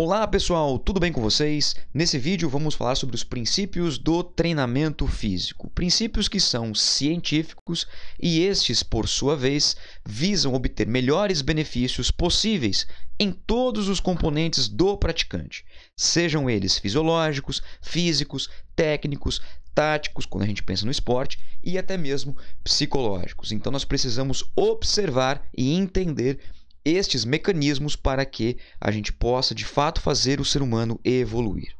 Olá pessoal, tudo bem com vocês? Nesse vídeo vamos falar sobre os princípios do treinamento físico. Princípios que são científicos e estes, por sua vez, visam obter melhores benefícios possíveis em todos os componentes do praticante, sejam eles fisiológicos, físicos, técnicos, táticos, quando a gente pensa no esporte, e até mesmo psicológicos. Então nós precisamos observar e entender estes mecanismos para que a gente possa de fato fazer o ser humano evoluir.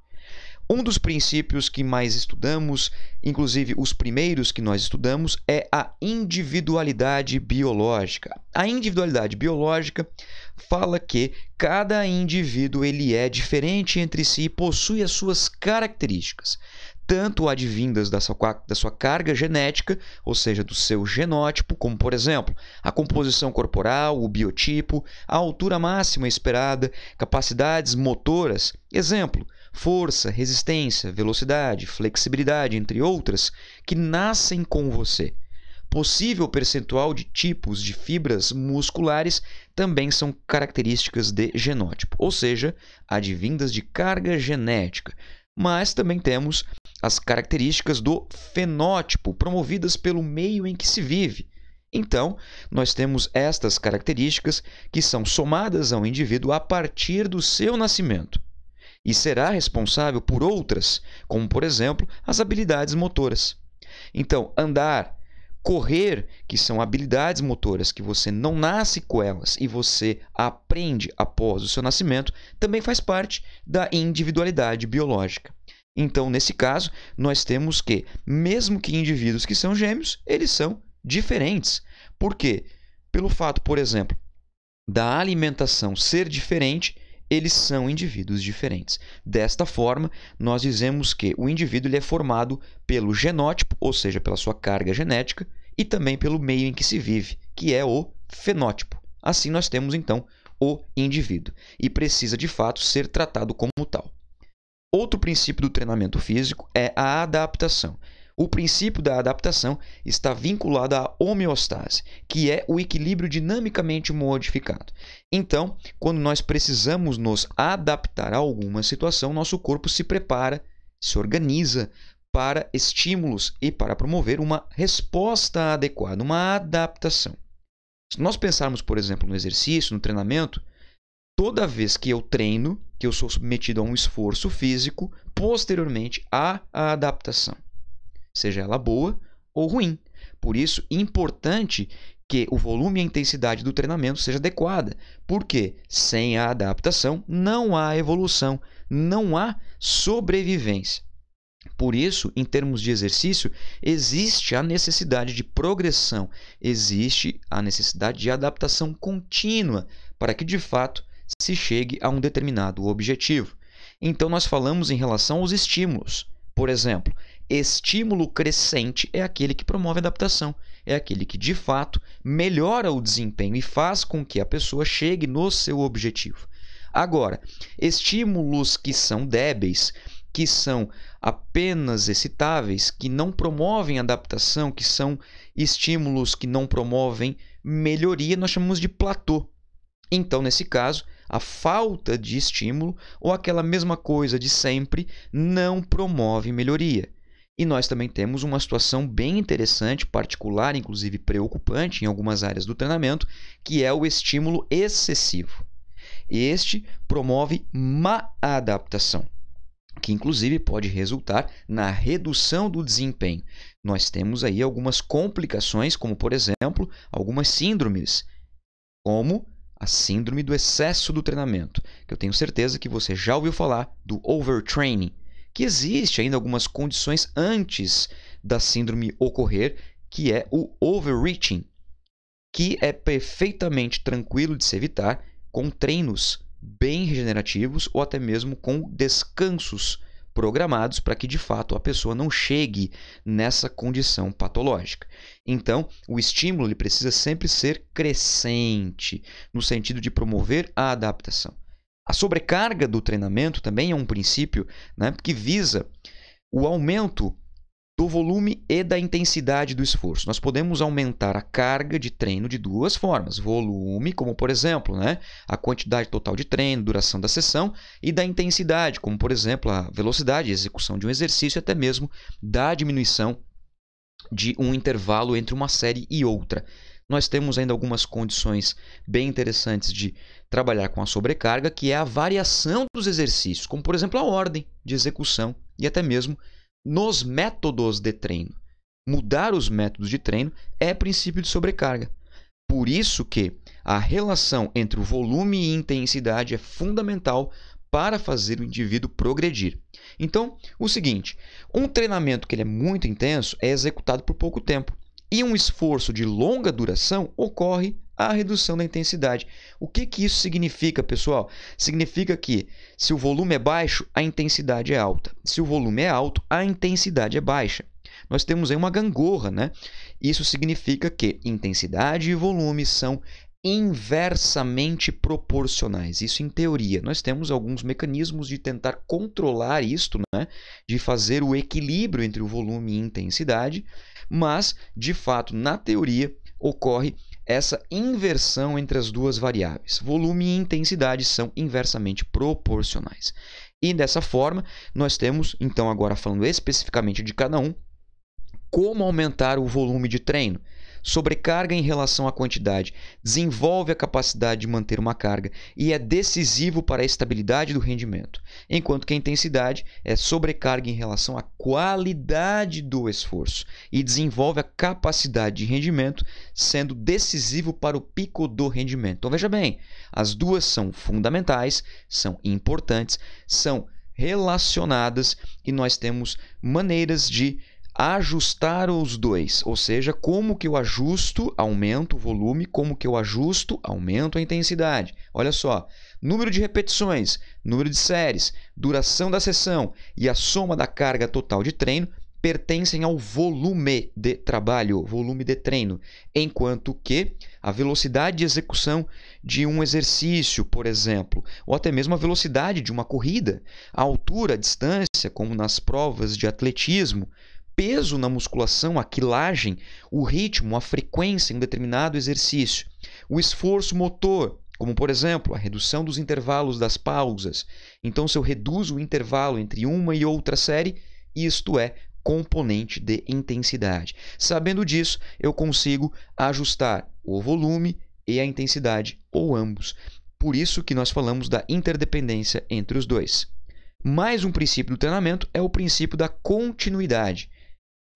Um dos princípios que mais estudamos, inclusive os primeiros que nós estudamos, é a individualidade biológica. A individualidade biológica fala que cada indivíduo ele é diferente entre si e possui as suas características tanto advindas da sua, da sua carga genética, ou seja, do seu genótipo, como por exemplo a composição corporal, o biotipo, a altura máxima esperada, capacidades motoras, exemplo, força, resistência, velocidade, flexibilidade, entre outras, que nascem com você. Possível percentual de tipos de fibras musculares também são características de genótipo, ou seja, advindas de carga genética mas também temos as características do fenótipo promovidas pelo meio em que se vive. Então, nós temos estas características que são somadas ao indivíduo a partir do seu nascimento e será responsável por outras, como por exemplo as habilidades motoras. Então, andar, correr, que são habilidades motoras que você não nasce com elas e você aprende após o seu nascimento, também faz parte da individualidade biológica. Então, nesse caso, nós temos que, mesmo que indivíduos que são gêmeos, eles são diferentes. Por quê? Pelo fato, por exemplo, da alimentação ser diferente, eles são indivíduos diferentes. Desta forma, nós dizemos que o indivíduo é formado pelo genótipo, ou seja, pela sua carga genética, e também pelo meio em que se vive, que é o fenótipo. Assim, nós temos então o indivíduo e precisa de fato ser tratado como tal. Outro princípio do treinamento físico é a adaptação. O princípio da adaptação está vinculado à homeostase, que é o equilíbrio dinamicamente modificado. Então, quando nós precisamos nos adaptar a alguma situação, nosso corpo se prepara, se organiza para estímulos e para promover uma resposta adequada, uma adaptação. Se nós pensarmos, por exemplo, no exercício, no treinamento, toda vez que eu treino, que eu sou submetido a um esforço físico, posteriormente há a adaptação, seja ela boa ou ruim. Por isso, é importante que o volume e a intensidade do treinamento seja adequada, porque sem a adaptação não há evolução, não há sobrevivência. Por isso, em termos de exercício, existe a necessidade de progressão, existe a necessidade de adaptação contínua para que de fato se chegue a um determinado objetivo. Então, nós falamos em relação aos estímulos. Por exemplo, estímulo crescente é aquele que promove adaptação, é aquele que de fato melhora o desempenho e faz com que a pessoa chegue no seu objetivo. Agora, estímulos que são débeis, que são apenas excitáveis, que não promovem adaptação, que são estímulos que não promovem melhoria, nós chamamos de platô. Então, nesse caso, a falta de estímulo ou aquela mesma coisa de sempre não promove melhoria. E nós também temos uma situação bem interessante, particular, inclusive preocupante em algumas áreas do treinamento, que é o estímulo excessivo. Este promove má adaptação, que inclusive pode resultar na redução do desempenho. Nós temos aí algumas complicações, como por exemplo, algumas síndromes, como a síndrome do excesso do treinamento, que eu tenho certeza que você já ouviu falar do overtraining, que existe ainda algumas condições antes da síndrome ocorrer, que é o overreaching, que é perfeitamente tranquilo de se evitar com treinos bem regenerativos ou até mesmo com descansos programados para que de fato a pessoa não chegue nessa condição patológica. Então, o estímulo ele precisa sempre ser crescente, no sentido de promover a adaptação. A sobrecarga do treinamento também é um princípio né, que visa o aumento do volume e da intensidade do esforço. Nós podemos aumentar a carga de treino de duas formas: volume, como por exemplo, né, a quantidade total de treino, duração da sessão, e da intensidade, como por exemplo, a velocidade de execução de um exercício, até mesmo da diminuição de um intervalo entre uma série e outra. Nós temos ainda algumas condições bem interessantes de trabalhar com a sobrecarga, que é a variação dos exercícios, como por exemplo a ordem de execução e até mesmo nos métodos de treino. Mudar os métodos de treino é princípio de sobrecarga. Por isso que a relação entre o volume e intensidade é fundamental para fazer o indivíduo progredir. Então, o seguinte, um treinamento que ele é muito intenso é executado por pouco tempo e um esforço de longa duração, ocorre a redução da intensidade. O que, que isso significa, pessoal? Significa que se o volume é baixo, a intensidade é alta. Se o volume é alto, a intensidade é baixa. Nós temos aí uma gangorra, né? Isso significa que intensidade e volume são inversamente proporcionais. Isso em teoria. Nós temos alguns mecanismos de tentar controlar isto, né? de fazer o equilíbrio entre o volume e intensidade, mas, de fato, na teoria, ocorre essa inversão entre as duas variáveis. Volume e intensidade são inversamente proporcionais. E dessa forma, nós temos, então, agora falando especificamente de cada um, como aumentar o volume de treino sobrecarga em relação à quantidade, desenvolve a capacidade de manter uma carga e é decisivo para a estabilidade do rendimento, enquanto que a intensidade é sobrecarga em relação à qualidade do esforço e desenvolve a capacidade de rendimento, sendo decisivo para o pico do rendimento. Então veja bem, as duas são fundamentais, são importantes, são relacionadas e nós temos maneiras de ajustar os dois, ou seja, como que eu ajusto, aumento o volume, como que eu ajusto, aumento a intensidade. Olha só, número de repetições, número de séries, duração da sessão e a soma da carga total de treino pertencem ao volume de trabalho, volume de treino, enquanto que a velocidade de execução de um exercício, por exemplo, ou até mesmo a velocidade de uma corrida, a altura, a distância, como nas provas de atletismo, peso na musculação, a quilagem, o ritmo, a frequência em um determinado exercício, o esforço motor, como por exemplo a redução dos intervalos das pausas. Então, se eu reduzo o intervalo entre uma e outra série, isto é componente de intensidade. Sabendo disso, eu consigo ajustar o volume e a intensidade, ou ambos. Por isso que nós falamos da interdependência entre os dois. Mais um princípio do treinamento é o princípio da continuidade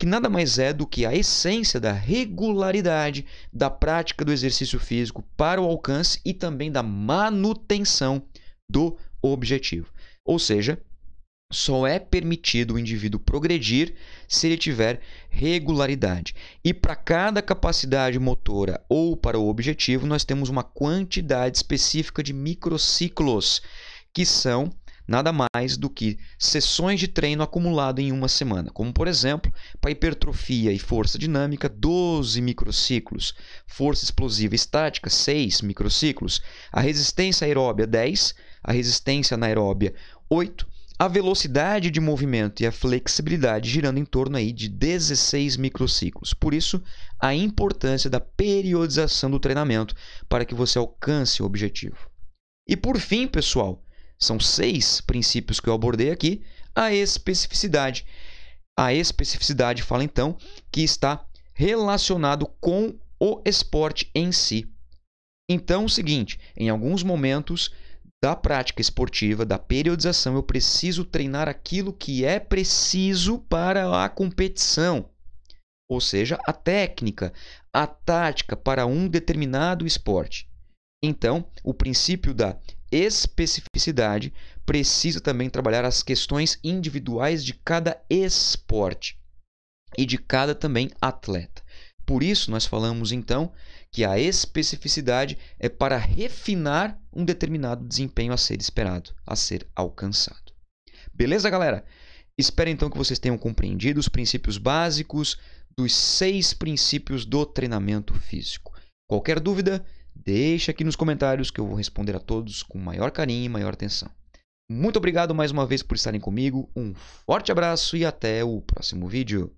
que nada mais é do que a essência da regularidade da prática do exercício físico para o alcance e também da manutenção do objetivo. Ou seja, só é permitido o indivíduo progredir se ele tiver regularidade. E para cada capacidade motora ou para o objetivo, nós temos uma quantidade específica de microciclos, que são nada mais do que sessões de treino acumulado em uma semana, como por exemplo, para hipertrofia e força dinâmica, 12 microciclos, força explosiva estática, 6 microciclos, a resistência aeróbia, 10, a resistência anaeróbia, 8, a velocidade de movimento e a flexibilidade girando em torno aí de 16 microciclos. Por isso, a importância da periodização do treinamento para que você alcance o objetivo. E por fim, pessoal, são seis princípios que eu abordei aqui, a especificidade. A especificidade fala então que está relacionado com o esporte em si. Então, o seguinte, em alguns momentos da prática esportiva, da periodização, eu preciso treinar aquilo que é preciso para a competição, ou seja, a técnica, a tática para um determinado esporte. Então, o princípio da especificidade, precisa também trabalhar as questões individuais de cada esporte e de cada também atleta. Por isso, nós falamos então que a especificidade é para refinar um determinado desempenho a ser esperado, a ser alcançado. Beleza, galera? Espero então que vocês tenham compreendido os princípios básicos dos seis princípios do treinamento físico. Qualquer dúvida, Deixa aqui nos comentários que eu vou responder a todos com maior carinho e maior atenção. Muito obrigado mais uma vez por estarem comigo, um forte abraço e até o próximo vídeo.